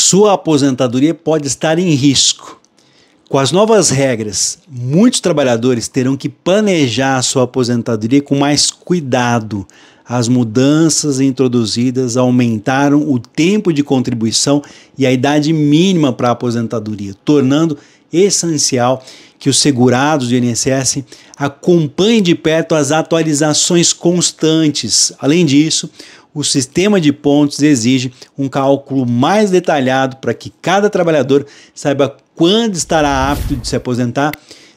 sua aposentadoria pode estar em risco. Com as novas regras, muitos trabalhadores terão que planejar a sua aposentadoria com mais cuidado. As mudanças introduzidas aumentaram o tempo de contribuição e a idade mínima para a aposentadoria, tornando essencial que os segurados do INSS acompanhem de perto as atualizações constantes. Além disso, o sistema de pontos exige um cálculo mais detalhado para que cada trabalhador saiba quando estará apto de se aposentar.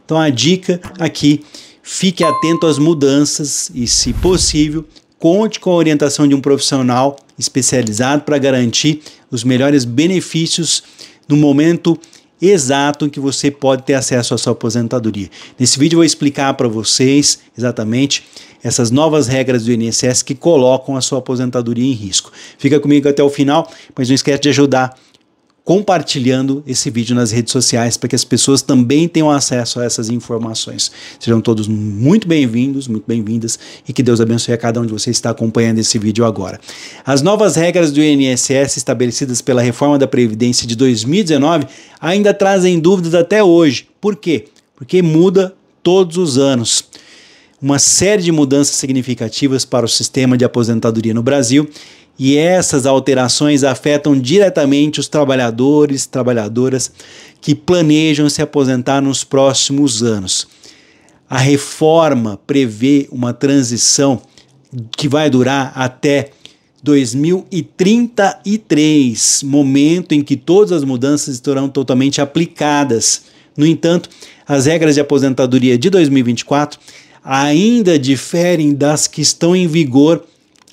Então a dica aqui, fique atento às mudanças e, se possível, conte com a orientação de um profissional especializado para garantir os melhores benefícios no momento exato em que você pode ter acesso à sua aposentadoria. Nesse vídeo eu vou explicar para vocês exatamente essas novas regras do INSS que colocam a sua aposentadoria em risco. Fica comigo até o final, mas não esquece de ajudar compartilhando esse vídeo nas redes sociais para que as pessoas também tenham acesso a essas informações. Sejam todos muito bem-vindos, muito bem-vindas e que Deus abençoe a cada um de vocês que está acompanhando esse vídeo agora. As novas regras do INSS estabelecidas pela reforma da Previdência de 2019 ainda trazem dúvidas até hoje. Por quê? Porque muda todos os anos uma série de mudanças significativas para o sistema de aposentadoria no Brasil, e essas alterações afetam diretamente os trabalhadores, trabalhadoras que planejam se aposentar nos próximos anos. A reforma prevê uma transição que vai durar até 2033, momento em que todas as mudanças estarão totalmente aplicadas. No entanto, as regras de aposentadoria de 2024 ainda diferem das que estão em vigor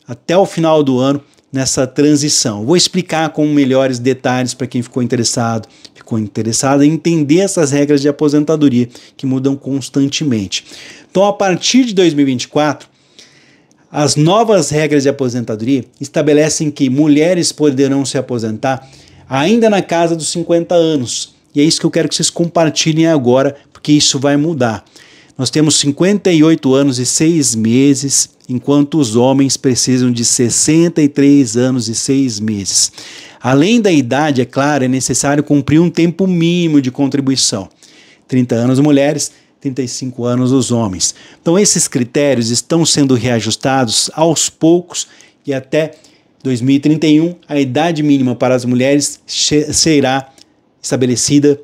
até o final do ano nessa transição. Vou explicar com melhores detalhes para quem ficou interessado, ficou interessado em entender essas regras de aposentadoria que mudam constantemente. Então, a partir de 2024, as novas regras de aposentadoria estabelecem que mulheres poderão se aposentar ainda na casa dos 50 anos. E é isso que eu quero que vocês compartilhem agora, porque isso vai mudar. Nós temos 58 anos e 6 meses, enquanto os homens precisam de 63 anos e 6 meses. Além da idade, é claro, é necessário cumprir um tempo mínimo de contribuição. 30 anos mulheres, 35 anos os homens. Então esses critérios estão sendo reajustados aos poucos e até 2031 a idade mínima para as mulheres será estabelecida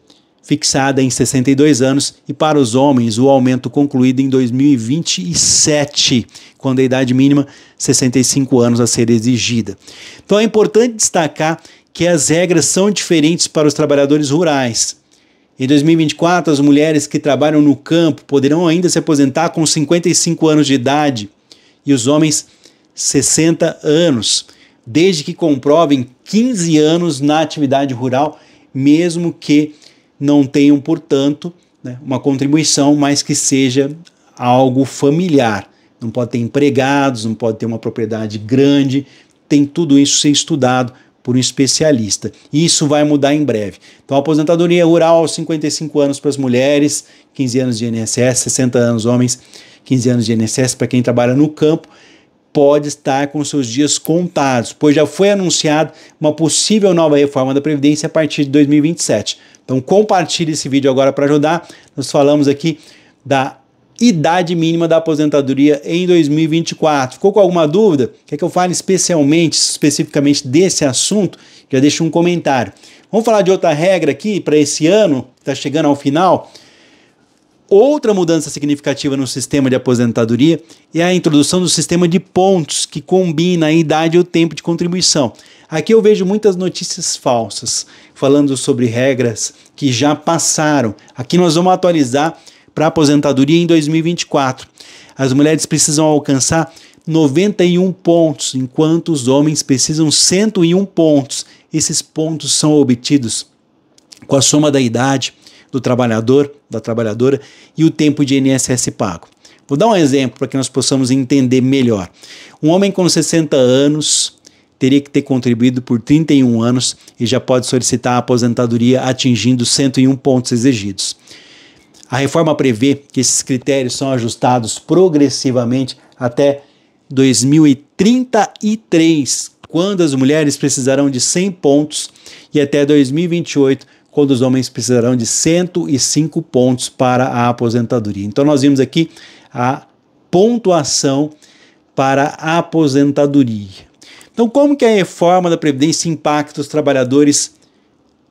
fixada em 62 anos, e para os homens, o aumento concluído em 2027, quando a idade mínima 65 anos a ser exigida. Então é importante destacar que as regras são diferentes para os trabalhadores rurais. Em 2024, as mulheres que trabalham no campo poderão ainda se aposentar com 55 anos de idade e os homens 60 anos, desde que comprovem 15 anos na atividade rural, mesmo que não tenham, portanto, né, uma contribuição, mas que seja algo familiar. Não pode ter empregados, não pode ter uma propriedade grande, tem tudo isso ser estudado por um especialista. E isso vai mudar em breve. Então, a aposentadoria rural aos 55 anos para as mulheres, 15 anos de INSS, 60 anos homens, 15 anos de INSS para quem trabalha no campo, pode estar com seus dias contados, pois já foi anunciada uma possível nova reforma da Previdência a partir de 2027. Então compartilhe esse vídeo agora para ajudar. Nós falamos aqui da idade mínima da aposentadoria em 2024. Ficou com alguma dúvida? Quer que eu fale especialmente, especificamente desse assunto? Já deixa um comentário. Vamos falar de outra regra aqui para esse ano, que está chegando ao final. Outra mudança significativa no sistema de aposentadoria é a introdução do sistema de pontos que combina a idade e o tempo de contribuição. Aqui eu vejo muitas notícias falsas falando sobre regras que já passaram. Aqui nós vamos atualizar para aposentadoria em 2024. As mulheres precisam alcançar 91 pontos, enquanto os homens precisam 101 pontos. Esses pontos são obtidos com a soma da idade, do trabalhador, da trabalhadora e o tempo de INSS pago. Vou dar um exemplo para que nós possamos entender melhor. Um homem com 60 anos teria que ter contribuído por 31 anos e já pode solicitar a aposentadoria atingindo 101 pontos exigidos. A reforma prevê que esses critérios são ajustados progressivamente até 2033, quando as mulheres precisarão de 100 pontos, e até 2028, quando os homens precisarão de 105 pontos para a aposentadoria. Então, nós vimos aqui a pontuação para a aposentadoria. Então, como que a reforma da Previdência impacta os trabalhadores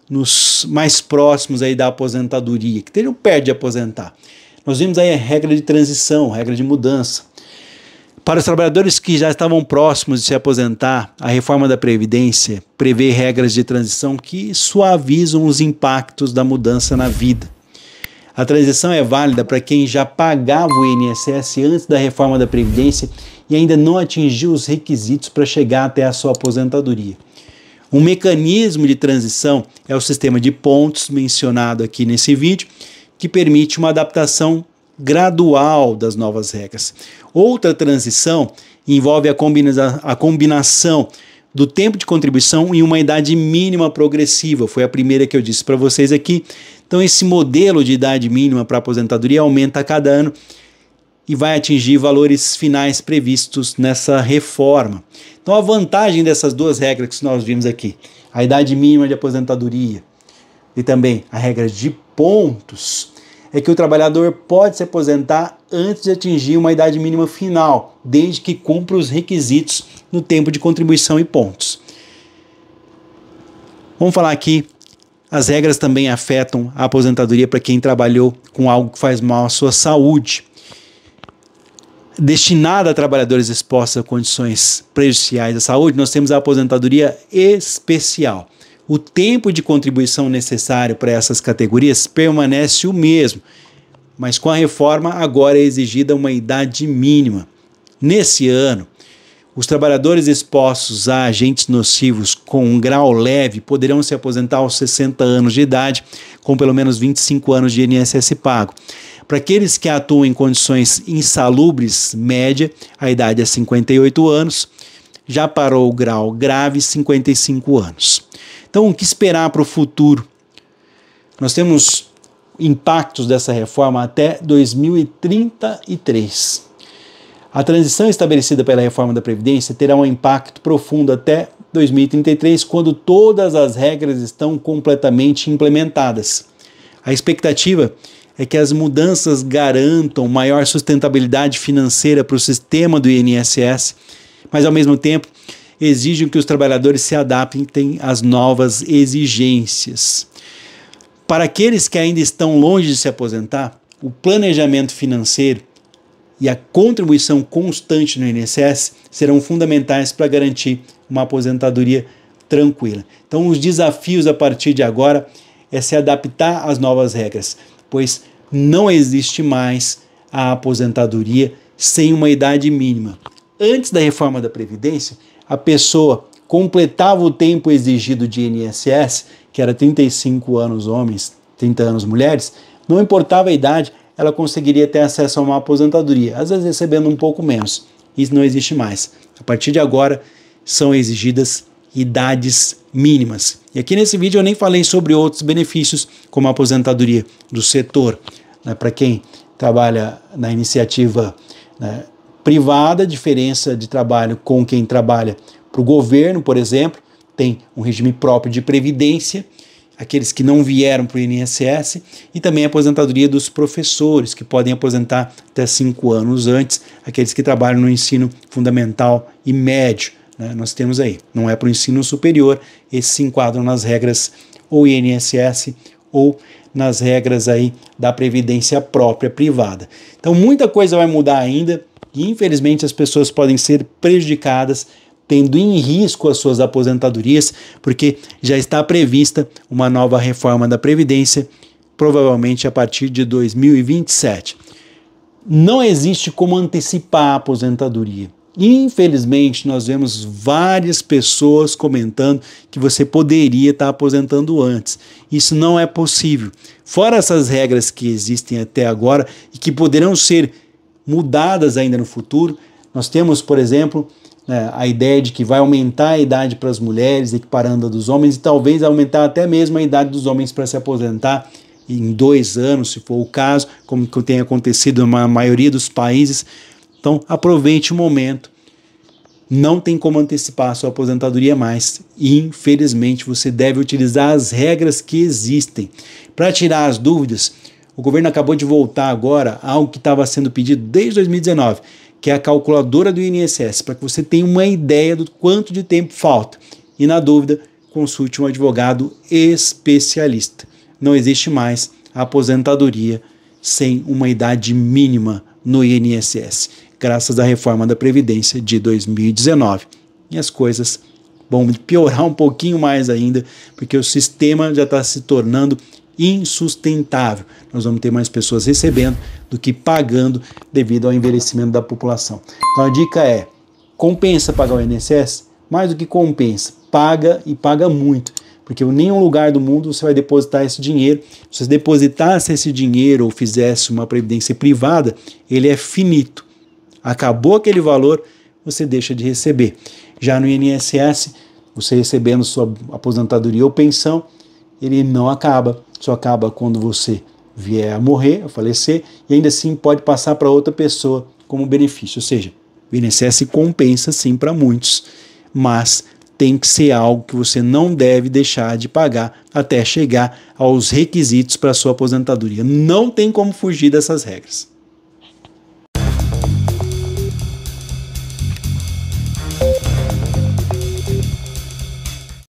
nos mais próximos aí da aposentadoria, que teriam perto de aposentar? Nós vimos aí a regra de transição, regra de mudança. Para os trabalhadores que já estavam próximos de se aposentar, a reforma da Previdência prevê regras de transição que suavizam os impactos da mudança na vida. A transição é válida para quem já pagava o INSS antes da reforma da Previdência e ainda não atingiu os requisitos para chegar até a sua aposentadoria. Um mecanismo de transição é o sistema de pontos mencionado aqui nesse vídeo, que permite uma adaptação gradual das novas regras. Outra transição envolve a, combina a combinação do tempo de contribuição em uma idade mínima progressiva. Foi a primeira que eu disse para vocês aqui. Então, esse modelo de idade mínima para aposentadoria aumenta a cada ano e vai atingir valores finais previstos nessa reforma. Então, a vantagem dessas duas regras que nós vimos aqui, a idade mínima de aposentadoria e também a regra de pontos, é que o trabalhador pode se aposentar antes de atingir uma idade mínima final, desde que cumpra os requisitos no tempo de contribuição e pontos. Vamos falar aqui. As regras também afetam a aposentadoria para quem trabalhou com algo que faz mal à sua saúde. Destinada a trabalhadores expostos a condições prejudiciais à saúde, nós temos a aposentadoria especial o tempo de contribuição necessário para essas categorias permanece o mesmo, mas com a reforma agora é exigida uma idade mínima. Nesse ano, os trabalhadores expostos a agentes nocivos com um grau leve poderão se aposentar aos 60 anos de idade, com pelo menos 25 anos de INSS pago. Para aqueles que atuam em condições insalubres, média, a idade é 58 anos já parou o grau grave 55 anos. Então, o que esperar para o futuro? Nós temos impactos dessa reforma até 2033. A transição estabelecida pela reforma da Previdência terá um impacto profundo até 2033, quando todas as regras estão completamente implementadas. A expectativa é que as mudanças garantam maior sustentabilidade financeira para o sistema do INSS mas ao mesmo tempo exigem que os trabalhadores se adaptem às novas exigências. Para aqueles que ainda estão longe de se aposentar, o planejamento financeiro e a contribuição constante no INSS serão fundamentais para garantir uma aposentadoria tranquila. Então, os desafios a partir de agora é se adaptar às novas regras, pois não existe mais a aposentadoria sem uma idade mínima. Antes da reforma da Previdência, a pessoa completava o tempo exigido de INSS, que era 35 anos homens, 30 anos mulheres, não importava a idade, ela conseguiria ter acesso a uma aposentadoria, às vezes recebendo um pouco menos. Isso não existe mais. A partir de agora, são exigidas idades mínimas. E aqui nesse vídeo eu nem falei sobre outros benefícios, como a aposentadoria do setor, né, para quem trabalha na iniciativa né, privada, diferença de trabalho com quem trabalha para o governo, por exemplo, tem um regime próprio de previdência, aqueles que não vieram para o INSS, e também a aposentadoria dos professores, que podem aposentar até cinco anos antes, aqueles que trabalham no ensino fundamental e médio. Né? Nós temos aí, não é para o ensino superior, esses se enquadram nas regras ou INSS ou nas regras aí da previdência própria privada. Então muita coisa vai mudar ainda e infelizmente as pessoas podem ser prejudicadas, tendo em risco as suas aposentadorias, porque já está prevista uma nova reforma da Previdência, provavelmente a partir de 2027. Não existe como antecipar a aposentadoria. Infelizmente, nós vemos várias pessoas comentando que você poderia estar aposentando antes. Isso não é possível. Fora essas regras que existem até agora e que poderão ser mudadas ainda no futuro. Nós temos, por exemplo, né, a ideia de que vai aumentar a idade para as mulheres, equiparando a dos homens, e talvez aumentar até mesmo a idade dos homens para se aposentar em dois anos, se for o caso, como que tem acontecido na maioria dos países. Então, aproveite o momento. Não tem como antecipar a sua aposentadoria mais. E, infelizmente, você deve utilizar as regras que existem. Para tirar as dúvidas, o governo acabou de voltar agora a algo que estava sendo pedido desde 2019, que é a calculadora do INSS, para que você tenha uma ideia do quanto de tempo falta. E na dúvida, consulte um advogado especialista. Não existe mais a aposentadoria sem uma idade mínima no INSS, graças à reforma da Previdência de 2019. E as coisas vão piorar um pouquinho mais ainda, porque o sistema já está se tornando insustentável. Nós vamos ter mais pessoas recebendo do que pagando devido ao envelhecimento da população. Então a dica é: compensa pagar o INSS? Mais do que compensa, paga e paga muito. Porque em nenhum lugar do mundo você vai depositar esse dinheiro. Se você depositasse esse dinheiro ou fizesse uma previdência privada, ele é finito. Acabou aquele valor, você deixa de receber. Já no INSS, você recebendo sua aposentadoria ou pensão, ele não acaba só acaba quando você vier a morrer, a falecer, e ainda assim pode passar para outra pessoa como benefício. Ou seja, o INSS compensa sim para muitos, mas tem que ser algo que você não deve deixar de pagar até chegar aos requisitos para sua aposentadoria. Não tem como fugir dessas regras.